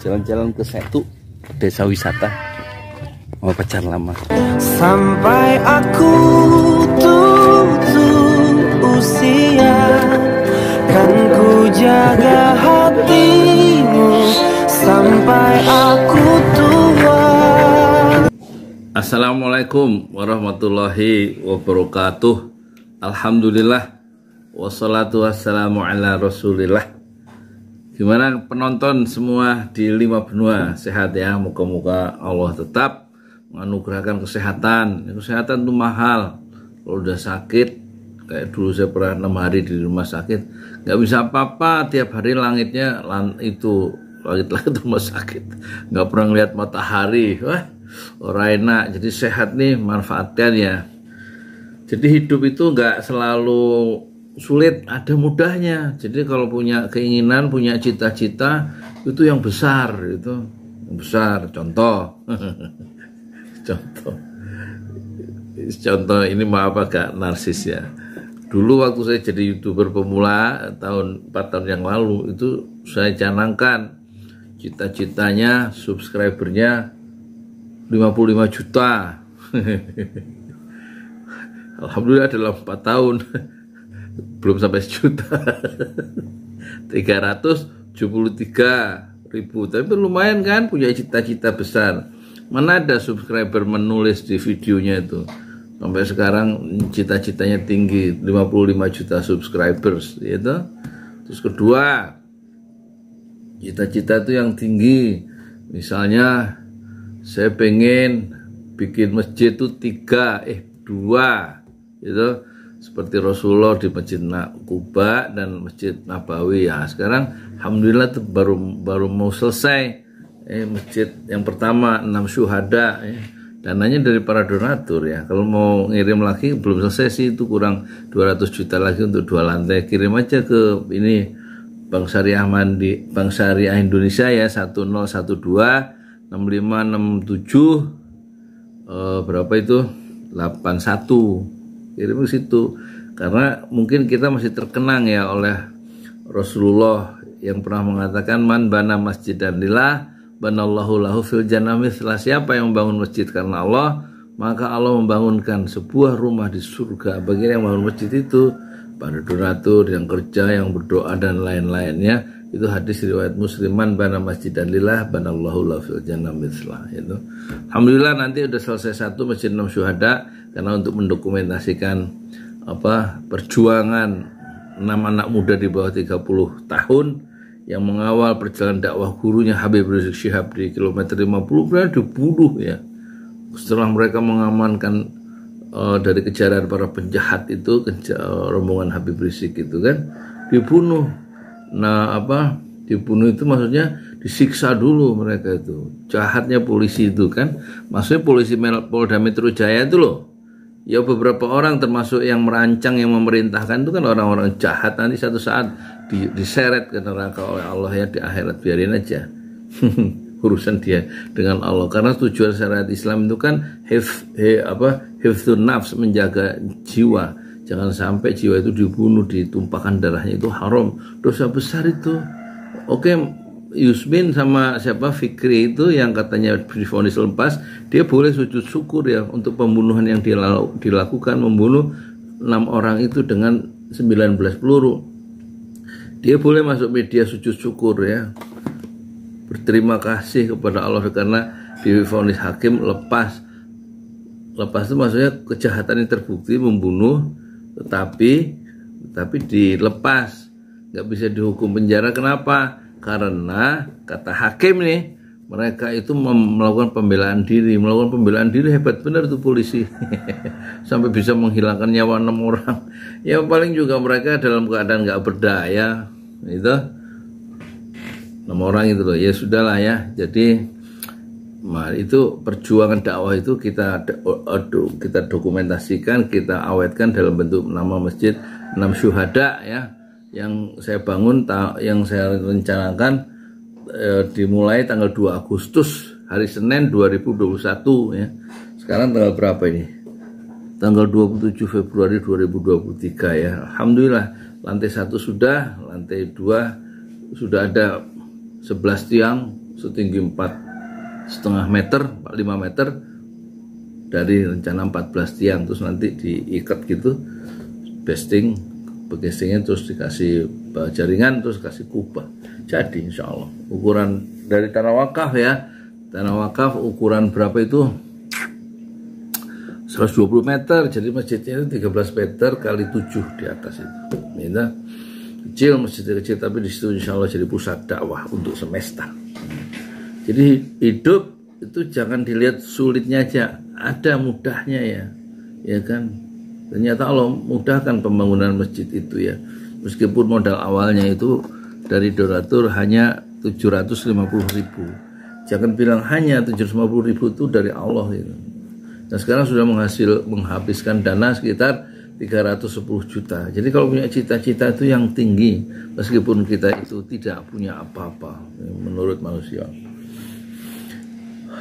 jalan-jalan ke satu desa wisata mau pacar lama sampai aku tutup usia kan ku jaga hatimu sampai aku tua Assalamualaikum warahmatullahi wabarakatuh Alhamdulillah Wassalatu wassalamu ala rasulillah Gimana penonton semua di lima benua sehat ya. Muka-muka Allah tetap menganugerahkan kesehatan. Ya, kesehatan itu mahal. Kalau udah sakit, kayak dulu saya pernah enam hari di rumah sakit, Gak bisa apa-apa. Tiap hari langitnya itu langit-langit rumah sakit. Gak pernah ngeliat matahari. Wah, orang enak. Jadi sehat nih manfaatnya ya. Jadi hidup itu gak selalu sulit ada mudahnya jadi kalau punya keinginan punya cita-cita itu yang besar itu yang besar contoh contoh contoh ini maaf agak narsis ya dulu waktu saya jadi youtuber pemula tahun 4 tahun yang lalu itu saya canangkan cita-citanya subscribernya 55 juta Alhamdulillah dalam 4 tahun belum sampai sejuta 373 ribu tapi lumayan kan punya cita-cita besar mana ada subscriber menulis di videonya itu sampai sekarang cita-citanya tinggi 55 juta subscribers itu ya terus kedua cita-cita itu yang tinggi misalnya saya pengen bikin masjid itu tiga eh dua gitu seperti Rasulullah di Masjid Kuba dan Masjid Nabawi ya sekarang alhamdulillah baru baru mau selesai eh, masjid yang pertama enam syuhada ya. dananya dari para donatur ya kalau mau ngirim lagi belum selesai sih itu kurang 200 juta lagi untuk dua lantai kirim aja ke ini Bank Syariah Mandi Bank Syariah Indonesia ya 1012 6567 eh, berapa itu 81 kirim ke situ karena mungkin kita masih terkenang ya oleh Rasulullah yang pernah mengatakan man bana masjid dan lillah banallahu lahu fil jannah siapa yang membangun masjid karena Allah maka Allah membangunkan sebuah rumah di surga bagi yang membangun masjid itu pada donatur yang kerja yang berdoa dan lain-lainnya itu hadis riwayat musliman bana masjid dan lillah banallahu lafil jannah mithlah itu alhamdulillah nanti udah selesai satu masjid enam syuhada karena untuk mendokumentasikan apa perjuangan enam anak muda di bawah 30 tahun yang mengawal perjalanan dakwah gurunya Habib Rizik Syihab di kilometer 50 berada dibunuh ya setelah mereka mengamankan uh, dari kejaran para penjahat itu uh, rombongan Habib Rizik itu kan dibunuh nah apa dibunuh itu maksudnya disiksa dulu mereka itu jahatnya polisi itu kan maksudnya polisi Polda Metro Jaya itu loh ya beberapa orang termasuk yang merancang yang memerintahkan itu kan orang-orang jahat nanti satu saat di, diseret ke neraka oleh Allah ya di akhirat biarin aja urusan dia dengan Allah karena tujuan syariat Islam itu kan hef he, apa hifdzun nafs menjaga jiwa Jangan sampai jiwa itu dibunuh, ditumpahkan darahnya itu haram. Dosa besar itu. Oke, Yusmin sama siapa Fikri itu yang katanya difonis lepas, dia boleh sujud syukur ya untuk pembunuhan yang dilakukan membunuh enam orang itu dengan 19 peluru. Dia boleh masuk media sujud syukur ya. Berterima kasih kepada Allah karena difonis hakim lepas. Lepas itu maksudnya kejahatan yang terbukti membunuh tetapi tetapi dilepas nggak bisa dihukum penjara kenapa karena kata hakim nih mereka itu melakukan pembelaan diri melakukan pembelaan diri hebat benar tuh polisi sampai bisa menghilangkan nyawa enam orang ya paling juga mereka dalam keadaan nggak berdaya itu enam orang itu loh ya sudahlah ya jadi itu perjuangan dakwah itu kita kita dokumentasikan, kita awetkan dalam bentuk nama masjid enam syuhada ya yang saya bangun yang saya rencanakan eh, dimulai tanggal 2 Agustus hari Senin 2021 ya. Sekarang tanggal berapa ini? Tanggal 27 Februari 2023 ya. Alhamdulillah lantai satu sudah, lantai 2 sudah ada 11 tiang setinggi 4 setengah meter 5 meter dari rencana 14 tiang terus nanti diikat gitu besting begestingnya terus dikasih jaringan terus kasih kubah jadi insya Allah ukuran dari tanah wakaf ya tanah wakaf ukuran berapa itu 120 meter jadi masjidnya itu 13 meter kali 7 di atas itu ini kecil masjid kecil tapi disitu insya Allah jadi pusat dakwah untuk semesta jadi hidup itu jangan dilihat sulitnya aja, ada mudahnya ya. Ya kan? Ternyata Allah mudahkan pembangunan masjid itu ya. Meskipun modal awalnya itu dari donatur hanya 750 ribu. Jangan bilang hanya 750 ribu itu dari Allah itu. Nah sekarang sudah menghasil menghabiskan dana sekitar 310 juta. Jadi kalau punya cita-cita itu yang tinggi meskipun kita itu tidak punya apa-apa menurut manusia.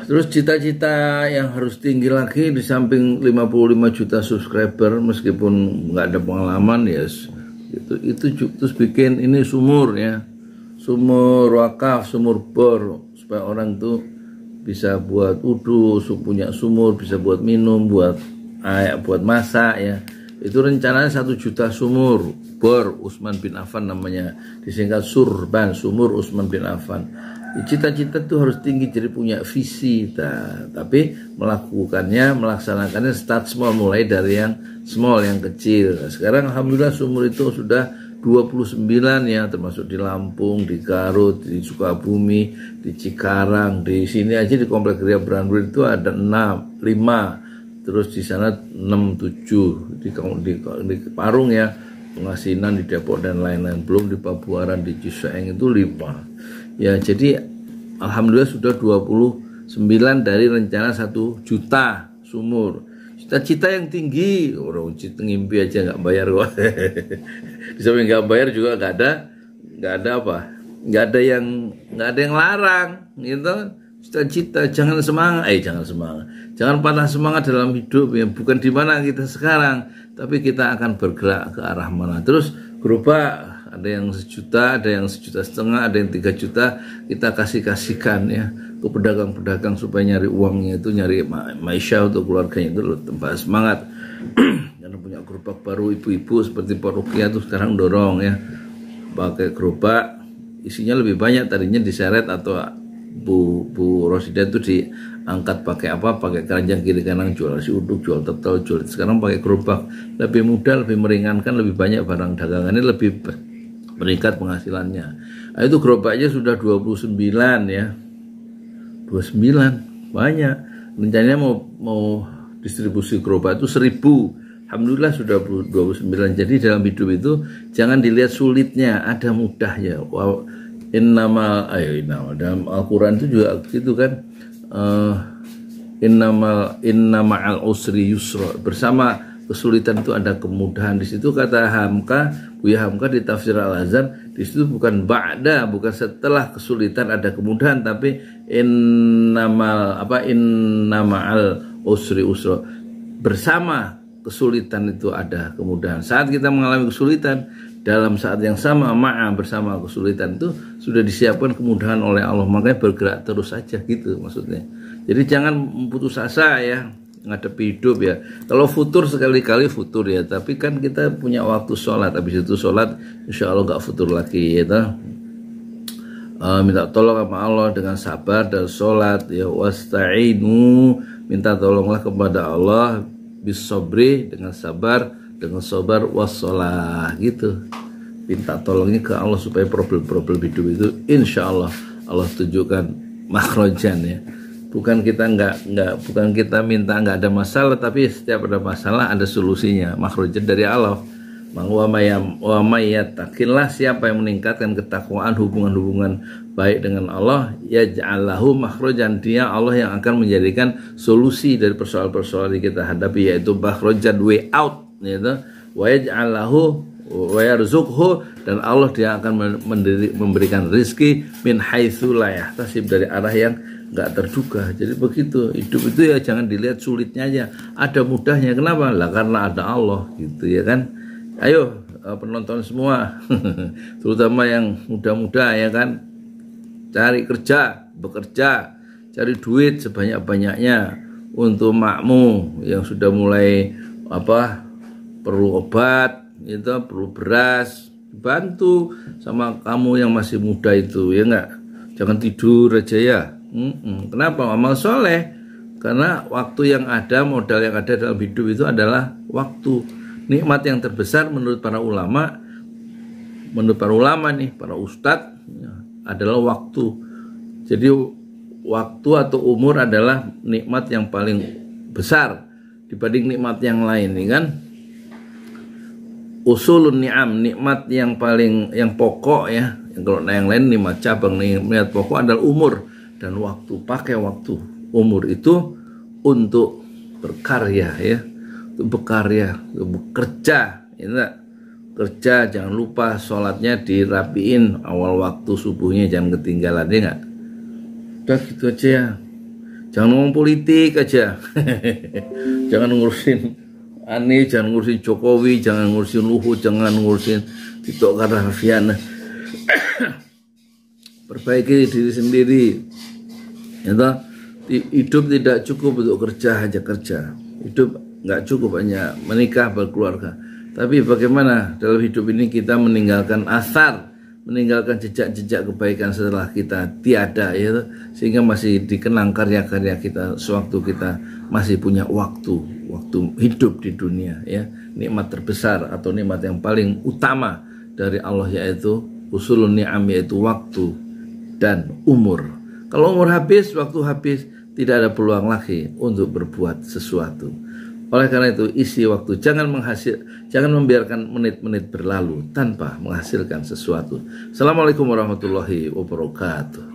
Terus cita-cita yang harus tinggi lagi di samping 55 juta subscriber meskipun nggak ada pengalaman ya yes. Gitu. itu itu terus bikin ini sumur ya sumur wakaf sumur bor supaya orang itu bisa buat udu punya sumur bisa buat minum buat ayak buat masak ya itu rencananya satu juta sumur bor Usman bin Affan namanya disingkat surban sumur Usman bin Affan Cita-cita itu harus tinggi jadi punya visi, nah, tapi melakukannya, melaksanakannya start small mulai dari yang small yang kecil. sekarang alhamdulillah sumur itu sudah 29 ya termasuk di Lampung, di Garut, di Sukabumi, di Cikarang, di sini aja di Komplek Ria Brandul itu ada 6, 5, terus di sana 6, 7 di, Parung ya, Pengasinan di Depok dan lain-lain belum di Papuaran, di Cisaeng itu 5 ya jadi alhamdulillah sudah 29 dari rencana 1 juta sumur cita-cita yang tinggi orang cita ngimpi aja nggak bayar kok di nggak bayar juga nggak ada nggak ada apa nggak ada yang nggak ada yang larang gitu cita-cita jangan semangat eh jangan semangat jangan patah semangat dalam hidup ya bukan di mana kita sekarang tapi kita akan bergerak ke arah mana terus berubah ada yang sejuta ada yang sejuta setengah ada yang tiga juta kita kasih kasihkan ya ke pedagang-pedagang supaya nyari uangnya itu nyari maisha untuk keluarganya itu tempat semangat karena punya gerobak baru ibu-ibu seperti Pak tuh sekarang dorong ya pakai gerobak isinya lebih banyak tadinya diseret atau Bu Bu Rosida itu diangkat pakai apa pakai keranjang kiri kanan jual si uduk jual tetel jual sekarang pakai gerobak lebih mudah lebih meringankan lebih banyak barang dagangannya lebih meningkat penghasilannya nah, itu gerobaknya sudah 29 ya 29 banyak rencananya mau mau distribusi gerobak itu 1000 Alhamdulillah sudah 29 jadi dalam hidup itu jangan dilihat sulitnya ada mudahnya wow nama ayo nama dalam Al-Qur'an itu juga gitu kan uh, eh, innamal al usri yusra bersama kesulitan itu ada kemudahan di situ kata Hamka Buya Hamka di tafsir Al Azhar di situ bukan ba'da bukan setelah kesulitan ada kemudahan tapi innamal apa innamal usri usro bersama kesulitan itu ada kemudahan saat kita mengalami kesulitan dalam saat yang sama ma'a bersama kesulitan itu sudah disiapkan kemudahan oleh Allah makanya bergerak terus saja gitu maksudnya jadi jangan putus asa ya ngadepi hidup ya. Kalau futur sekali-kali futur ya, tapi kan kita punya waktu sholat. Habis itu sholat, insya Allah gak futur lagi ya. Uh, minta tolong sama Allah dengan sabar dan sholat ya wasta'inu minta tolonglah kepada Allah bisobri dengan sabar dengan sabar wasolah gitu minta tolongnya ke Allah supaya problem-problem hidup itu insya Allah Allah tunjukkan makrojan ya bukan kita nggak nggak bukan kita minta nggak ada masalah tapi setiap ada masalah ada solusinya makhrujat dari Allah takinlah siapa yang meningkatkan ketakwaan hubungan-hubungan baik dengan Allah ya ja'allahu makrojan dia Allah yang akan menjadikan solusi dari persoalan-persoalan yang kita hadapi yaitu makrojan way out yaitu wa yaj'allahu wa yarzuqhu dan Allah dia akan memberikan rizki min haitsu la yahtasib dari arah yang nggak terduga. Jadi begitu hidup itu ya jangan dilihat sulitnya aja, ada mudahnya. Kenapa? Lah karena ada Allah gitu ya kan. Ayo eh, penonton semua, terutama yang muda-muda ya kan, cari kerja, bekerja, cari duit sebanyak-banyaknya untuk makmu yang sudah mulai apa perlu obat itu perlu beras bantu sama kamu yang masih muda itu ya enggak jangan tidur aja ya Kenapa amal soleh? Karena waktu yang ada, modal yang ada dalam hidup itu adalah waktu. Nikmat yang terbesar menurut para ulama, menurut para ulama nih, para ustadz ya, adalah waktu. Jadi waktu atau umur adalah nikmat yang paling besar dibanding nikmat yang lain, nih kan? Usulun ni'am, nikmat yang paling yang pokok ya. yang Kalau yang lain nikmat cabang, melihat pokok adalah umur dan waktu pakai waktu umur itu untuk berkarya ya untuk untuk bekerja ya kerja jangan lupa sholatnya dirapiin awal waktu subuhnya jangan ketinggalan ya enggak udah gitu aja ya jangan ngomong politik aja jangan ngurusin aneh jangan ngurusin Jokowi jangan ngurusin Luhut jangan ngurusin Tito Karnavian perbaiki diri sendiri Entah, ya hidup tidak cukup untuk kerja hanya kerja. Hidup nggak cukup hanya menikah berkeluarga. Tapi bagaimana dalam hidup ini kita meninggalkan asar, meninggalkan jejak-jejak kebaikan setelah kita tiada ya sehingga masih dikenang karya-karya kita sewaktu kita masih punya waktu, waktu hidup di dunia ya. Nikmat terbesar atau nikmat yang paling utama dari Allah yaitu usulun ni'am yaitu waktu dan umur. Kalau umur habis, waktu habis, tidak ada peluang lagi untuk berbuat sesuatu. Oleh karena itu, isi waktu jangan menghasil, jangan membiarkan menit-menit berlalu tanpa menghasilkan sesuatu. Assalamualaikum warahmatullahi wabarakatuh.